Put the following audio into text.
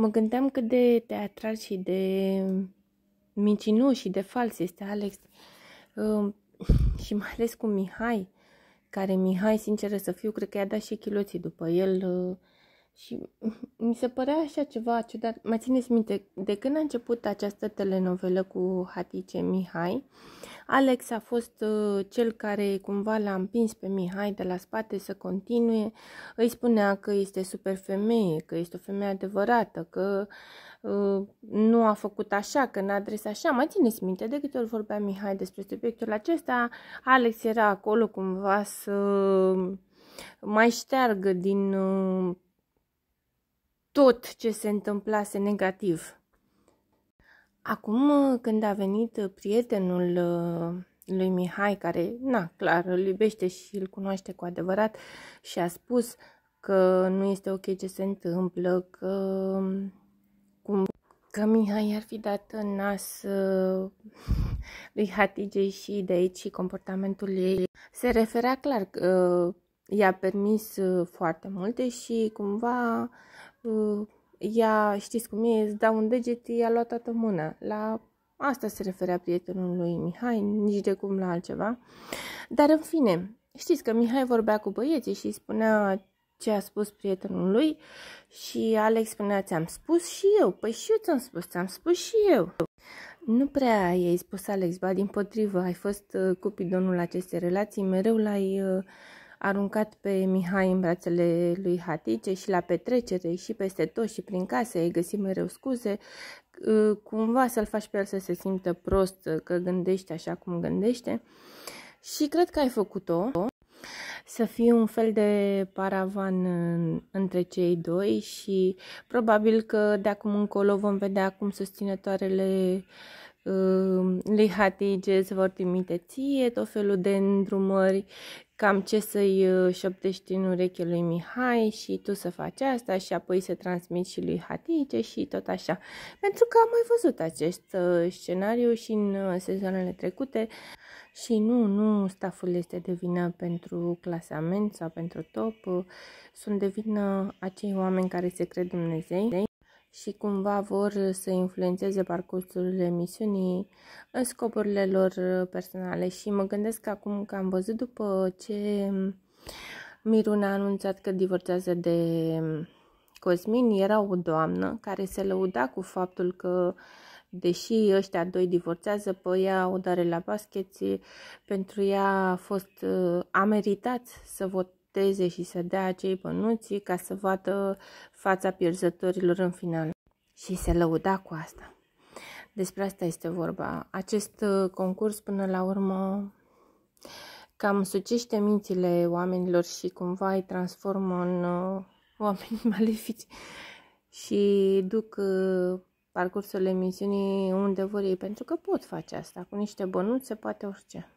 Mă gândeam cât de teatral și de mincinos și de fals este Alex. și mai ales cu Mihai, care Mihai, sincer să fiu, cred că i-a dat și chiloții după el. Uh, și mi se părea așa ceva ciudat. Mai țineți minte, de când a început această telenovelă cu Hatice Mihai, Alex a fost uh, cel care cumva l-a împins pe Mihai de la spate să continue. Îi spunea că este super femeie, că este o femeie adevărată, că uh, nu a făcut așa, că n-a adresat așa. Mai țineți minte, de câte ori vorbea Mihai despre subiectul acesta, Alex era acolo cumva să mai șteargă din... Uh, tot ce se întâmplase negativ. Acum, când a venit prietenul uh, lui Mihai, care, na, clar, îl iubește și îl cunoaște cu adevărat și a spus că nu este ok ce se întâmplă, că, cum, că Mihai ar fi dat în nas uh, lui Hatice și de aici și comportamentul ei. Se referea clar că uh, i-a permis foarte multe și cumva Ă, ea, știți cum e, îți dau un deget, i-a luat toată mâna. La asta se referea prietenul lui Mihai, nici de cum la altceva. Dar în fine, știți că Mihai vorbea cu băieții și spunea ce a spus prietenul lui și Alex spunea, ți-am spus și eu, păi și eu ți-am spus, ți-am spus și eu. Nu prea i-ai spus Alex, ba din potrivă, ai fost ă, cupidonul acestei relații, mereu l-ai uh, aruncat pe Mihai în brațele lui Hatice și la petrecere și peste tot și prin casă, ai găsit mereu scuze, cumva să-l faci pe el să se simtă prost că gândește așa cum gândește și cred că ai făcut-o să fie un fel de paravan între cei doi și probabil că de acum încolo vom vedea cum susținătoarele lui Hatige îți vor trimite ție tot felul de îndrumări, cam ce să-i uh, șoptești în ureche lui Mihai și tu să faci asta și apoi să transmiți și lui Hatice și tot așa. Pentru că am mai văzut acest uh, scenariu și în uh, sezoanele trecute și nu, nu staful este de vină pentru clasament sau pentru top, sunt de vină acei oameni care se cred Dumnezei și cumva vor uh, să influențeze parcursul emisiunii în scopurile lor uh, personale. Și mă gândesc acum că am văzut după ce mm, Miruna a anunțat că divorțează de mm, Cosmin, era o doamnă care se lăuda cu faptul că deși ăștia doi divorțează, pe ea o dare la basket, pentru ea a fost, uh, a meritat să vot, lupteze și să dea acei bănuții ca să vadă fața pierzătorilor în final. Și se lăuda cu asta. Despre asta este vorba. Acest uh, concurs, până la urmă, cam sucește mințile oamenilor și cumva îi transformă în uh, oameni malefici și duc uh, parcursul emisiunii unde vor ei, pentru că pot face asta. Cu niște bănuți se poate orice.